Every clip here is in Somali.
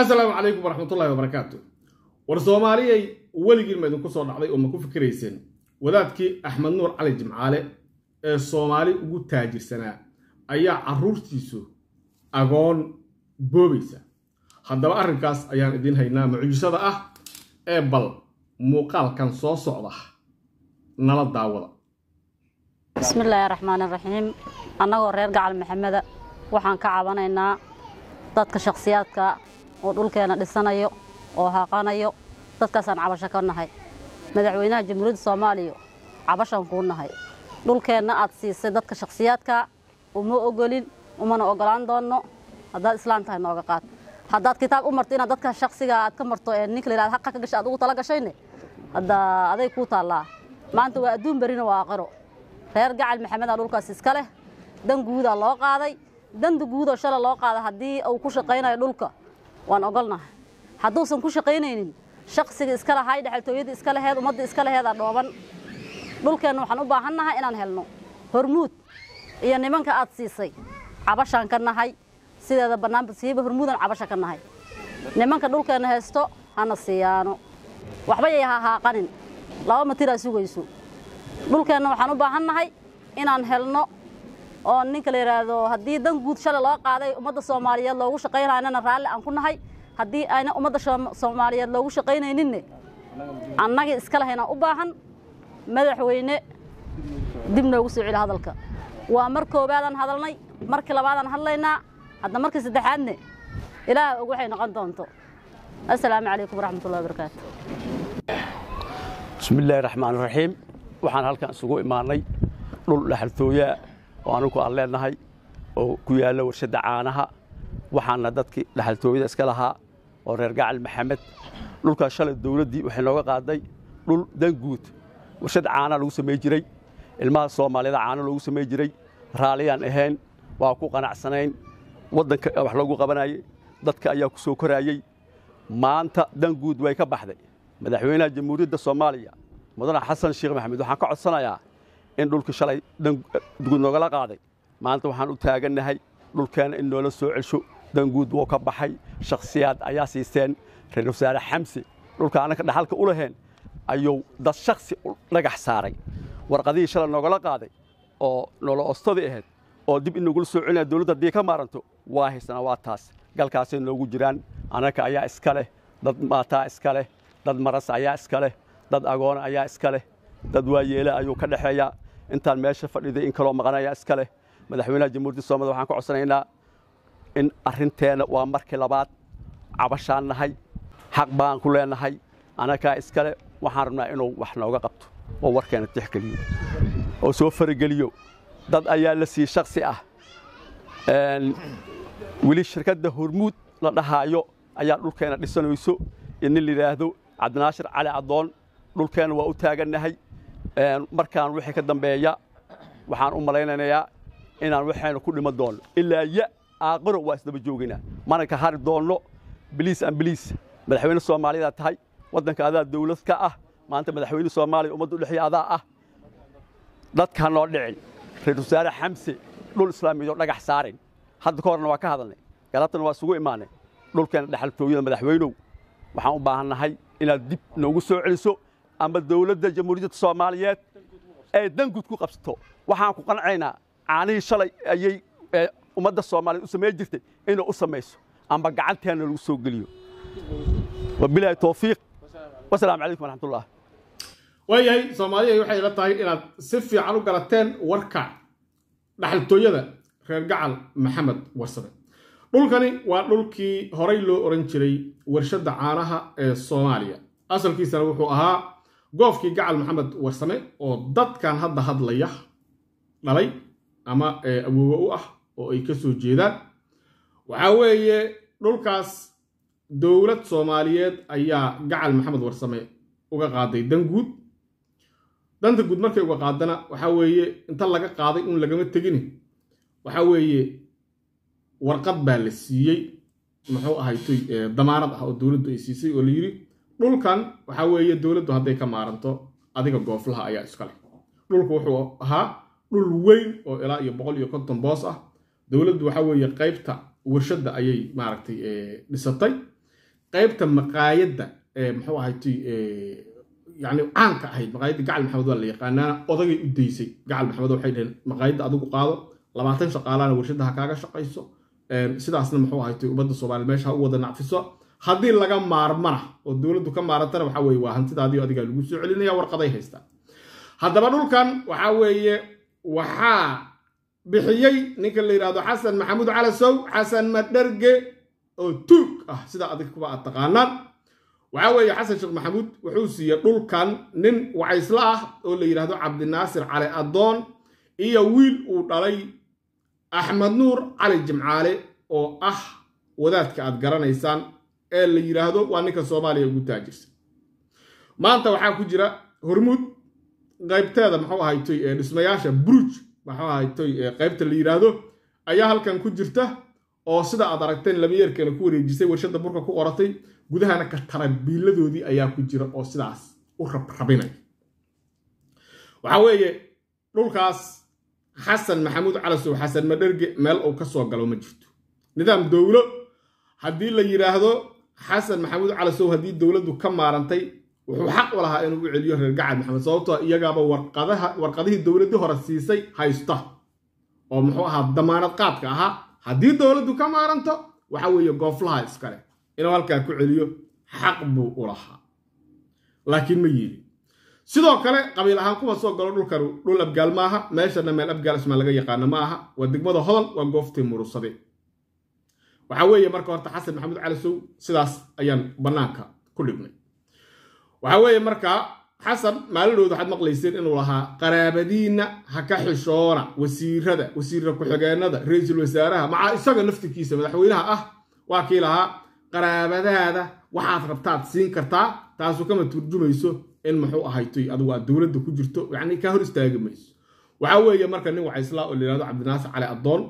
asalaamu calaykum waraxmatullahi wabarakaatu war soomaaliyay weligiin ma idinku soo dhacday oo ma ku fikirayseen wadaadkii axmed nuur cali jimcaale ee soomaali ugu taajirsanaa ayaa caruurtiisu agoon boobaysa haddaba arrinkaas ayaan idiin haynaa mucjisada ah ee bal muuqaalkan soo socda nala daawada bismillaahi raxmaani raxiim annagoo reer gacal maxameda waxaan ka cabanaynaa dadka shakhsiyaadka oo dhulkeena dhisanayo oo haqanayo dadkaasaan cabasho ka nahay madaxweynaha jamhuuriyadda soomaaliya cabashaan kuu nahay dhulkeenna aad siisay dadka shaksiyaadka uma ogolin umana ogolaan doonno haddaad islaam tahay nooga qaad haddaad kitaab u marto inaad dadka shaksiga aad ka marto ee ninka la yihahdo ka gashay aad ugu tala hadda aday kuu taallaa maanta waa adduun berina waa aakhiro reer gacal maxamedaa dhulkaas iska leh dan guudaa loo qaaday danda guudoo shala loo qaaday haddii uu ku shaqaynayo dhulka waan ogolnahay hadduusan ku shaqaynaynin shaqsiga iska lahay dhexaltooyada iska laheed ummadda iska laheedaa dhooban dhulkeenna waxaan u baahannahay inaan helno hormuud iyo nimanka aad siisay cabashaan ka nahay sideeda bannaanba siiba hormuudan cabasha ka nahay nimanka dhulkeenna haysto hana siiyaano waxba yay ha haaqanin laba matiraa sugayso dhulkeenna waxaan u baahan nahay inaan helno oo ninka la yidhaahdo haddii dan guud shalay loo qaaday ummadda soomaaliyeed loogu shaqaynaynana raalli aan ku nahay haddii ayna ummadda soomaaliyeed loogu shaqaynayninne annaga iska lahaynaa u baahan madaxweyne dib noogu soo celi hadalka waa mar koowaadaan hadalnay markii labaadaan hadlaynaa hadda markii saddexaadne ilaah og waxay noqon doonto assalaamu calaykum waraxmatullahi wabarakaatu bismi illaahi raxmaan raxiim waxaan halkan isugu imaanay dhul dhaxaltooyaa oo aninku aan leenahay oo ku yaalla warshadda caanaha waxaana dadkii dhaxaltooyada iska lahaa oo reer gacal maxamed dhulkaas shalay dawladdii waxay nooga qaaday dhul dan guud warshad caanaa lagu samay jiray ilmaha soomaaliyada caano loogu samay jiray raalliyaan ahayn waa ku qanacsanayn waddanka eh, wax loogu qabanayay dadka ayaa ku soo koraayey maanta dan guud way ka baxday madaxweynaha jamhuuriyadda soomaaliya mudane xasan sheekh maxamed waxaan ka codsanayaa in dhulkii shalay danguud nogala qaaday maanta waxaan u taagannahay dhulkeenna in noola soo celsho danguud wuu ka baxay shakhsiyaad ayaa siiseen ra-isul wasaare xamse dhulka annaka dhaxalka u laheen ayuu dad shaksi u dhagax saaray warqadihii shalay nogala qaaday oo noola ostadii ahayd oo dib inagula soo celinaya dowladda haddii ka maaranto waa haysana waa taas galkaasay noogu jiraan annaka ayaa iska leh dad maataa iska leh dad maras ayaa iska leh dad agoona ayaa iska leh dad waayeela ayuu ka dhexeeyaa intaan meesha fadhiday in kaloo maqanaya iska madaxweynaha jamhuuriyadda soomaliya waxaan ka codsanaynaa in arrinteenna waa markii labaad cabashaan nahay xaq baan ku leenahay annagaa iskale waxaan rabnaa inuu wax nooga qabto oo warkeena tixgeliyo oo soo farageliyo dad ayaa la sii shaksi ah weli shirkadda hormuud la dhahaayo ayaa dhulkeena dhisanayso in nin la yidhaahdo cabdinaashir cali caddoon dhulkeenna waa u taagannahay markaan wixii ka dambeeya waxaan u malaynayaa inaan waxaynu ku dhiman doonno ilaa ya aaqiro waa isdaba joogina mana hari doonno biliis aan biliis madaxweyne soomaaliyadaa tahay waddanka adaa dawlad ka ah maanta madaxweyne soomaaliya ummadda udhexya ah dadka noo dhicin ra-isul wasaare xamse dhul islaamiid dhagax saarin hadda ka horna waa ka hadalnay galabtana waa isugu imaanay dhulkeena dhexaltooyada madaxweynow waxaan u baahannahay inaad dib noogu soo celiso ama dawladda jamhuuriyadda soomaaliyeed ee dangud ku qabsato waxaan ku qancaynaa caanihii shalay ayay ummadda soomaaliyeed u samayn jirtay inay u samayso amba gacanteena lagu soo geliyo wabilaahi towfiiq wasalaamu calaykum waraxmatullah waayahay soomaaliya waxay ila tahay inaad si fiican u garateen warka dhaxaltooyada reer gacal maxamed warsame dhulkani waa dhulkii horay loo oran jiray warshadda caanaha ee soomaaliya asalkiisana wuxuu ahaa goofkii gacal maxamed warsame oo dadkan hadda hadlaya dhalay ama eh, awoowe u ah oo ay ka soo jeedaan waxaa weeye dhulkaas dowlad soomaaliyeed ayaa gacal maxamed warsame uga qaaday dan guud danta guud markay uga qaadana waxaa weeye inta laga qaaday un lagama tegini waxa weeye warqad baa la siiyey muxuu ahaytoy eh, damaanad ah oo dowladdu ay siisay oo la yidhi dhulkan waxa weeye dowladdu hadday ka maaranto adiga gooflaha ayaa iska leh dhulku wuxuu ahaa dhul weyn oo ilaa iyo boqol iyo konton boos ah dowladdu waxaa weeye qaybta warshadda ayay maaragtay dhisatay qaybta maqaayadda muxuu ahay yani caanka ahayd maqaayadda gacal maxamed waa la yaqaanaa odagay u daysay gacal maxamed waxay dhaheen maqaayadda adigu qaado labaatan shaqaalana ha kaaga shaqayso sidaasna muxuu ahay ti ummadda soomaaliya meesha ha u wada nacfiso haddii laga maarmana oo dowladdu ka maarantana waxa weye waa hantidaadii adigaa lagu soo celinaya warqaday haystaa haddaba dhulkan waxa weeye waxaa bixiyey ninka la yidhaahdo xasan maxamuud calasow xasan madherge oo tuug ah sida adig kuba aad taqaanaan waxaa weeye xasan sheekh maxamuud wuxuu siiyey dhulkan nin wacaysla ah oo la yidhaahdo cabdinaasir cali addoon iyo wiil uu dhalay axmed nuur cali jimcaale oo ah wadaadka aad garanaysaan ee la yidhaahdo waa ninka soomaaliya ugu taajirsan maanta waxaa ku jira hormuud qaybteeda muxuu ahaytoy ee dhismayaasha bruj muxuu ahaytoy qaybta la yidhaahdo ayaa halkan ku jirta oo sida aad aragteen lamayeerkeena ku wareejisay warshada burka ku qoratay gudahana ka tarabiiladoodii ayaa ku jira oo sidaas u rabrabinaya waxaa weeye dhulkaas xasan maxamuud calasow xasan madherge meel uu ka soo galo ma jirto nidaam dowlo haddii la yidhaahdo xasan maxamuud calasow haddii dowladdu ka maarantay wuxuu xaq u lahaa inuu u celiyo reer gacad maxamed sababtoo ah iyagaaba warqadihii dowladdii hore siisay haysta oo muxuu ahaa damaanad qaadka ahaa haddii dowladdu ka maaranto waxa weeye gooflaha iskale inuu halkaa ku celiyo xaq buu u lahaa laakiin ma yiri sidoo kale qabiil ahaan kuwa soo galo dhulkan dhul abgaal ma aha meeshana meel abgaal ismaan laga yaqaana ma aha waa degmada hodan waa gooftii murusade waxaa weeye marka horta xasan maxamuud cali sidaas ayaan banaanka ku dhignay waxaa weeye marka xasan maalidhooda waxaad maqlayseen inuu lahaa qaraabadiinna ha ka xishoona wasiirada wasiirra ku-xigeenada ra-iisul wasaaraha macaa isaga laftirkiisa madaxweynaha ah waa kii lahaa qaraabadaada waxaad rabtaad siin kartaa taasu kama turjumayso in muxuu ahaytoy adigu aad dowladda ku jirto yacni kaa hor istaagi mayso waxaa weeye marka nin waxayslaa oo layihahdo cabdinaasir cali addoon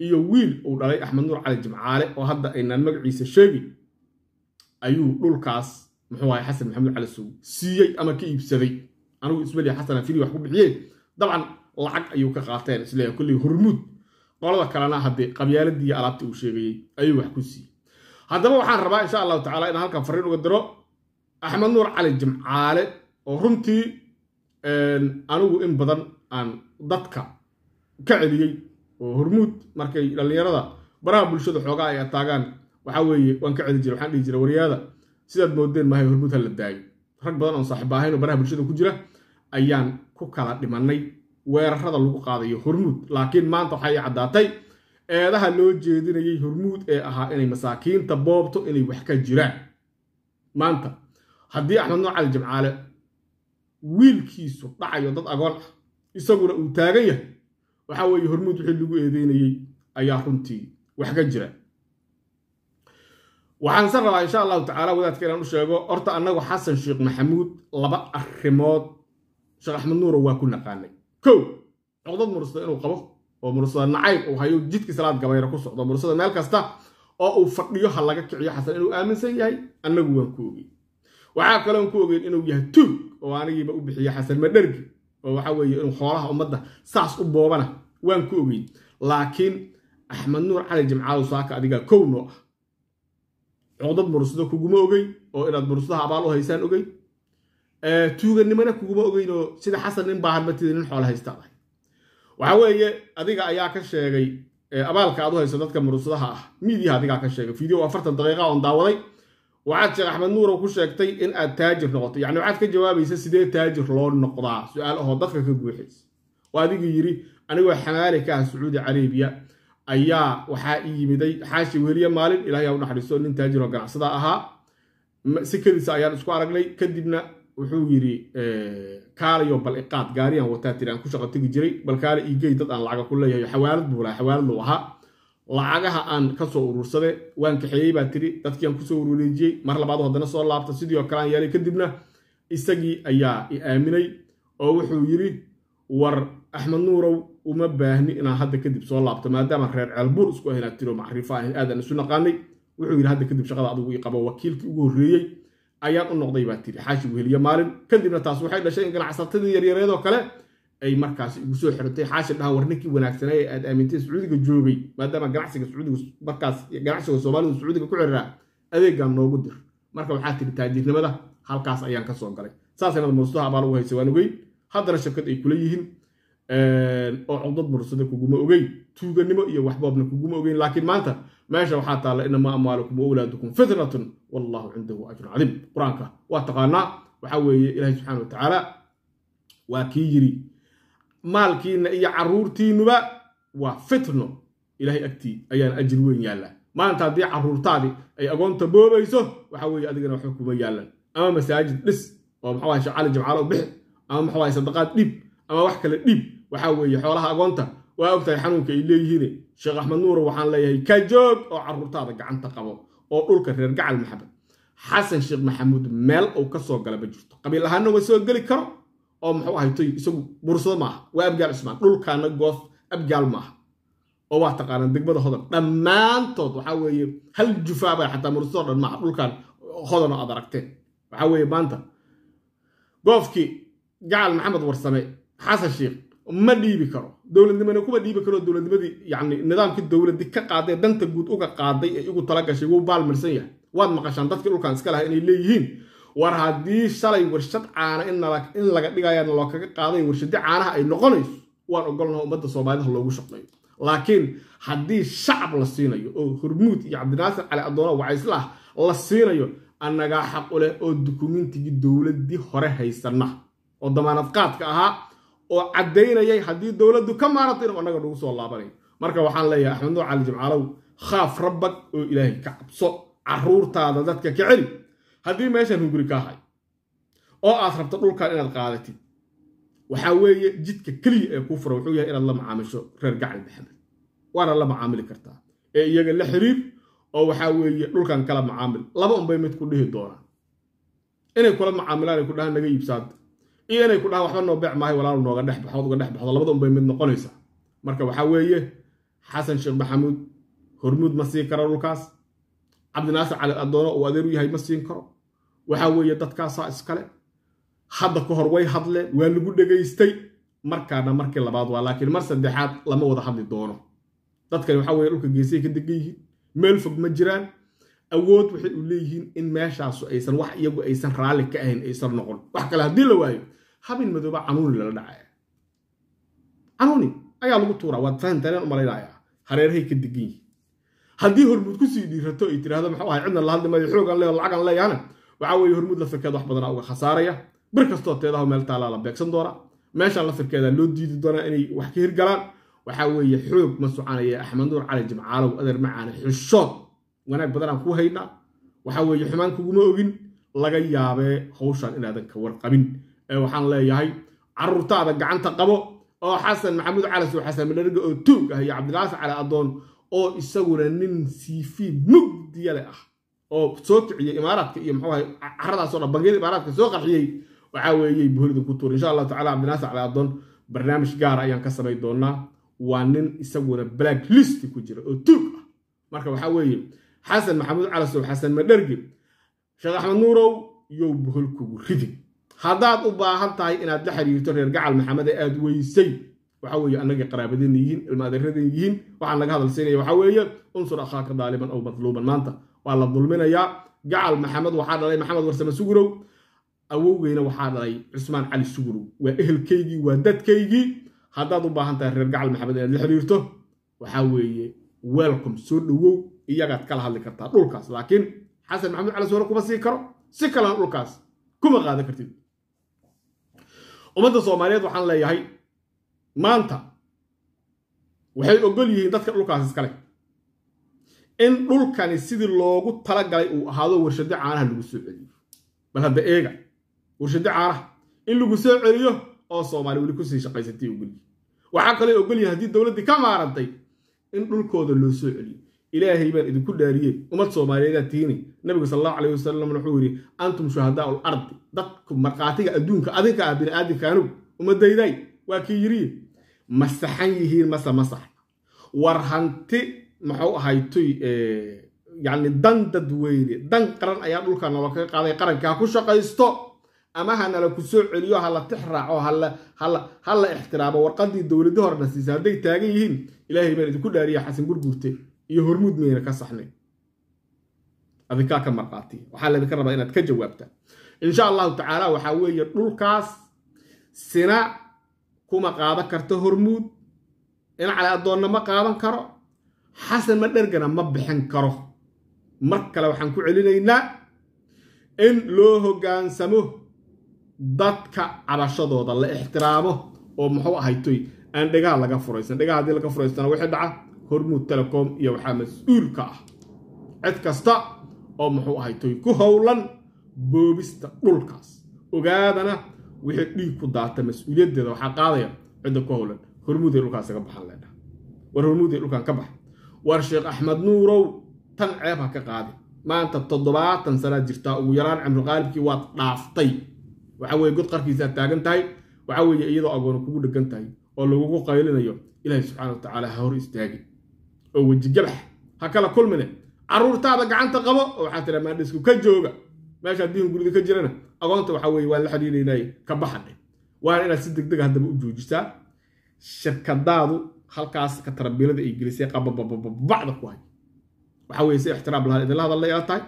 iyo wiil uu dhalay axmed nuur cali jimcaale oo hadda aynaan magaciisa sheegin ayuu dhulkaas muxuu ahay xasan maxamuud cali suugi siiyey ama ka iibsaday anigu ismaliya xasan fili wax ku bixiyeen dabcan lacag ayuu ka qaateen isleeyahay kolley hormuud qolada kalena haddee qabyaaladii iyo alaabtii uu sheegayey ayuu wax ku siiyey haddaba waxaan rabaa insha allahu tacala inaan halkan farriin uga diro axmed nuur cali jimcaale oo runtii anigu in badan aan dadka ka celiyey oo hormuud markay dhallinyarada baraha bulshada xoogaa ay ataagaan waxaa weeye waan ka celi jira waxaan dhihi jira waryaada sidaad moodeen maahay hormuud ha la daayo rag badan oon saaxiiba ahayn oo baraha bulshada ku jira ayaan ku kala dhimannay weerarada lagu qaadayo hormuud laakiin maanta waxaa ii caddaatay eedaha loo jeedinayay hormuud ee ahaa inay masaakiinta boobto inay wax ka jiraan maanta haddii axmed cali jimcaale wiilkiisu dhacayo dad agoon ah isaguna uu taagan yahay waxa weeye hormuud wixii lagu eedeynayey ayaa runtii wax ka jira waxaan rabaa insha allahu tacaala wadaadka inaan u sheego horta annagu xasan sheekh maxamuud laba arrimood sheekh axmed nuuro waa ku naqaanay kow cuqdad murusada inuu qabo oo murusada nacayb uu hayo jidkii salaad gabayra ku socdo murusada meel kasta oo uu fadhiyo ha laga kiciyo xasan inuu aaminsan yahay annagu waan ku ogeyn waxaa kaloon ku ogeyn inuu yahay tuug oo anigiiba u bixiya xasan madhergi oo waxa weeye inuu xoolaha ummadda saas u boobana waan ku ogeyn laakiin axmed nuur cali jimcaalow saaka adigaa kow ah codad mursado kuguma ogeyn oo inaad mursadaha abaal u haysaan ogeyn tuuganimana kuguma ogeynoo sida xasan nin baahan nin xoolo haystaad ahay waxaa weeye adiga ayaa ka sheegay abaalka aad u hayso dadka mursadaha ah miidiyaha adigaa ka sheegay video afartan daqiiqa oon daawaday waxaad sheekh axmed nuurow ku sheegtay in aad taajir noqoto yacni waxaad ka jawaabaysa sidee taajir loo noqdaa su-aal ahoo dadka ka guuxaysa oo adigu yidhi anigoo xamaali ka ah sacuudi carabiya ayaa waxaa i yimiday xaashi weliya maalin ilaahay aa u naxariiso nin taajir oo ganacsada ahaa si kadiisa ayaan isku aragnay kadibna wuxuu yidhi kaalayo bal iqaad gaariyaan wataa tiri aan ku shaqo tegi jiray bal kaala iigey dad aan lacaga ku leeyahay xawaalad buu laha xawaalad lou ahaa lacagaha aan kasoo urursaday waan kaxeeyey baa tiri dadkiiaan kusoo ururijiyey mar labaad haddana soo laabta sidii oo kale aan yeelay kadibna isagii ayaa i aaminay oo wuxuu yidhi war axmed nuurow uma baahni inaan hadda kadib soo laabto maadaama reer ceelbuur isku ahynaa tiro macrifo ahayn aadaan isu naqaanay wuxuu yidhi hadda kadib shaqada adigu ii qabo wakiilkii ugu horreeyey ayaan u noqday baa tiri xaashi weheliye maalin kadibna taas waxay dhashay in ganacsatadii yaryareedoo kale ay markaas igu soo xirtay xaashi dhaha war ninkii wanaagsanay aad aamintay sacuudiga joogay maadaama ganacsiga sacuudiga markaas ganacsiga soomaalida sacuudiga ku xiriraa adeegaan noogu dir marka waxaa tidhi taajirnimada halkaas ayaan ka soo galay saasnada mursadoha abaal ugu haysa waan ogeyn haddana shafkad ay kula yihiin eh, oo codad mursada kuguma ogeyn tuuganimo iyo waxboobna kuguma ogeyn laakiin maanta meesha waxaa taalla inamaa amwaalukum wa awlaadukum fitnatun wallaahu cindahu ajrun cadiim qur-aanka waa taqaanaa waxaa weeye ilaahay subxaana wa tacaala waa kii yiri maalkiinna iyo carruurtiinnuba waa fitno ilaahay agtii ayaan ajir weyn yaallaa maanta haddii caruurtaadi ay agoonta boobayso waxaa weeye adigana waxba kuma yaallan ama masaajid dhis oo maxawaye shacali jimcaalo bixi ama maxawaye sadaqaad dhib ama wax kale dhib waxa weeye xoolaha agoonta waa ogtahay xanuunka ay leeyihiine sheekh axmed nuura waxaan leeyahay ka joog oo caruurtaada gacanta qabo oo dhulka reer gacal maxamed xasan sheekh maxamuud meel uu ka soo gala ma jirto qabiil ahaana ma soo geli karo oo muxuu ahaytoy isagu buursado maaha waa abgaal cismaan dhulkaana goof abgaal maaha oo waa taqaanaan degmada hodan dhammaantood waxaa weeye hal jufaabaa xataa mursadoo dhan maaha dhulkaan hodan oo aad aragteen waxaa weeye maanta goofkii gacal maxamed warsame xasan sheikh ma dhiibi karo dowladnimona kuma dhiibi karo dowladnimadii yani nidaamkii dowladdi ka qaaday danta guud uga qaaday ee igu tala gashay wuu baalmarsan yahay waad maqashaan dadkii dhulkaan iska lahaa inay leeyihiin war haddii shalay warshad caana in laga dhigayana loo kaga qaaday warshadii caanaha ay noqonayso waan ogolnaha ummadda soomaalidaha loogu shaqeeyo laakiin haddii shacab la siinayo oo hormuud iyo cabdinaasir cali addoona wacaysla ah la siinayo annagaa xaq u leh oo dukumentigii dowladdii hore haysanna oo damaanad qaadka ahaa oo caddaynayay haddii dowladdu ka maaratay inuu annaga nagu soo laabanayo marka waxaan leeyahay axmed nuur cali jimcaalow khaaf rabbag oo ilaahay ka cabso carruurtaada dadka ka celi haddii meeshan hunguri kaa hay oo aad rabto dhulkan inaad qaadatid waxaa weeye jidka keliya ee kuu furan wuxuu yahay inaad la macaamisho reer gacal maxamed waana la macaamili kartaa ee iyaga la xiriir oo waxaa weeye dhulkan kala macaamil laba unbay mid ku dhihi doonaan inay kula macaamilaan ay ku dhahaan naga iibsaanta iyo inay ku dhahaan waxba noo beec maahay walaalu nooga dhex baxo oad uga dhex baxdo labada unbay mid noqonaysaa marka waxaa weeye xasan sheekh maxamuud hormuud ma siin karo dhulkaas cabdinaasir cali adoono uu adeer u yahay ma siin karo waxaa weeye dadkaasaa iskale hadda ka hor way hadleen waa lagu dhegaystay markaana markii labaad waa laakiin mar saddexaad lama wada hadli doono dadkani waxaa weye dhulka geesay ka degan yihiin meel fog ma jiraan awood waxay u leeyihiin in meeshaasu aysan wax iyagu aysan raalli ka ahayn aysan noqon wax kale haddii la waayo habin madooba canuuni lala dhacaya canuuni ayaa lagu tuuraa waad fahamtaneen u hareerahay ka degan yihiin haddii hormuud kusii dhiirato ay tiraahdo muxuu ahay cidna la hadlimayo xoogaan leeyo lacagan leeyahana waxaa weeye hormuud lafirkeeda wax badanaa uga khasaaraya bir kastoo teedaha meel taalaa la beegsan doonaa meeshaan lafirkeeda loo diidi doonaa inay wax ka hirgalaan waxaa weeye xoog ma soconaya axmed nuur cali jimcaalow adeer macaane xushood wanaag badanaan ku haynaa waxaa weeye xumaan kuguma ogin laga yaabee hawshaan inaadan ka warqabin ee waxaan leeyahay caruurtaada gacanta qabo oo xasan maxamuud cali suu xasan milarga oo tuug ah iyo cabdilaas cali addoon oo isaguna nin cv mugdiyale ah oo soo kiciyey imaaraadka iyo mxuu ahay caradaasoo dhan bangiyada imaaraadka soo qarxiyey waxaa weeye buhridan ku tuur insha allahu tacala cabdinaasir calaadon barnaamij gaara ayaan ka samayn doonaa waa nin isaguna black list ku jira oo tuug ah marka waxaa weeye xasan maxamuud calasow xasan madhergi sheekh axmed nuurow yow buhol kugu ridi haddaad u baahan tahay inaad la xiriirto reer gacal maxameda aad weysay waxa weeye annagii qaraabadana yihiin ilma adeeradana yihiin waxaan laga hadalsiinaya waxaa weeye unsur akhaaka daaliban ow madluuban maanta waa la dulminayaa gacal maxamed waxaa dhalay maxamed warsame sugurow awowgeyna waxaa dhalay cusmaan cali sugurow waa ehelkaygii waa dadkaygii haddaad u baahan tahay reer gacal maxamed inaad la xiriirto waxaa weeye welcom soo dhowow iyagaad kala hadli kartaa dhulkaas laakiin xasan maxamuud cali suuro kuma sii karo si kalena dhulkaas kuma qaadan kartid ummadda soomaaliyeed waxaan leeyahay maanta waxay ogol yihiin dadka dhulkaas iskale in dhulkani sidii loogu talagalay uu ahaado warshado caanaha lagu soo celiyo bal hadda eega warshado caanaha in lagu soo celiyo oo soomaali weli kusii shaqaysatay ogolyi waxaa kaloo ogolyahay haddii dowladdii ka maarantay in dhulkooda loo soo celiyo ilaahay baan idinku dhaariyey ummad soomaaliyeedaa tiini nabigu sal allahu caleyh wasalam wuxuu yidhi antum shuhadaa'u ardi dadku markhaatiga adduunka adinka ah bini'aadinka anugu ummadayday waa kii yidhiye masaxan yihiin mase masax war hanti muxuu ahay tuy eh, yani dan dadweyne dan qaran ayaa dhulka nala kaga qaaday qaranka ha ku shaqaysto ama ha nala ku soo celiyo hala tix raaco ha la ixtiraamo warqadii dowlado horna siisa hadday taagan yihiin ilaahay baan idinku dhaariya xasan gurgurte iyo hormuud miyayna ka saxnay adinkaa ka marqaati waxaa laydinka rabaa inaad ka jawaabta insha allahu tacaala waxaa weeye dhulkaas sina kuma qaadan karto hormuud dhinac ale addoonna ma qaadan karo xasan madhergana ma bixin karo mar kale waxaan ku celinaynaa in loo hoggaansamo dadka cabashadooda la ixtiraamo oo muxuu ahaytoy aan dhegaha laga furaysan dhegaha haddii laga furaystana wixii dhaca hormuud telecom iyo waxaa mas-uul ka ah cid kasta oo muxuu ahaytoy ku howlan boobista dhulkaas ogaadana wixii dhiig ku daata mas-uuliyaddeeda waxaa qaadaya cidda ku howlan hormuuday dhulkaas ka baxan leedhaha war hormuuday dhulkan ka bax war sheekh axmed nuurow tan ceeb ha ka qaaday maanta toddobaatan sanaad jirtaa ugu yaraan camriqaalibkii waad dhaaftay waxa weye god qarkiisaad taagan tahay waxa weeye iyadoo agoona kugu dhegan tahay oo lagugu qaylinayo ilaahay subxaana wa tacaala ha hor istaagi oo wejigabax ha kala kulmine caruurtaada gacanta qabo oo waxaa tiraa maadhisku ka jooga meeshaad diin gurida ka jirana agoonta waxa weeye waan la xidhiidhaynay ka baxadhe waana inaad si deg deg ah haddaba u joojisaa shirkadaadu halkaas katarabilida ay gelisay qabababacda ku hay waxa si ixtiraam lahaan idinla hadalnay tahay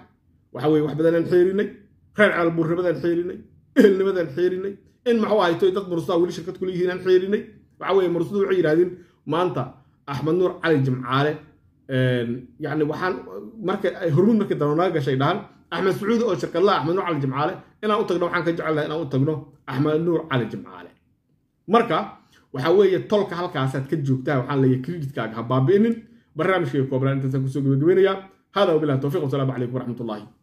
waxa wax badanaan xeerinay reer ceelbuurnimadaan xeerinay ehelnimadaan xeerinay in maxuu ahayto dad murusaa ah weli shirkad kula xeerinay waxa weye murusadu waxay yidhahdeen maanta axmed nuur cali jimcaale yani waxaan marka hormuud markii dambe gashay dhahan axmed sacuudi oo shirkadlaha ah, axmed nuur cali jimcaale inaan u tagno waxaan ka jecelnaha inaan u tagno axmed nuur cali jimcaale marka waxaa weeye tolka halkaasaad ka joogtaa waxaan laya credidkaaga ha baabi'inin barnaamijkay koobnaan intaasaan kusoo gabagabaynayaa hada wabilahi tawfiq wasalaamu calaykum waraxmatullahi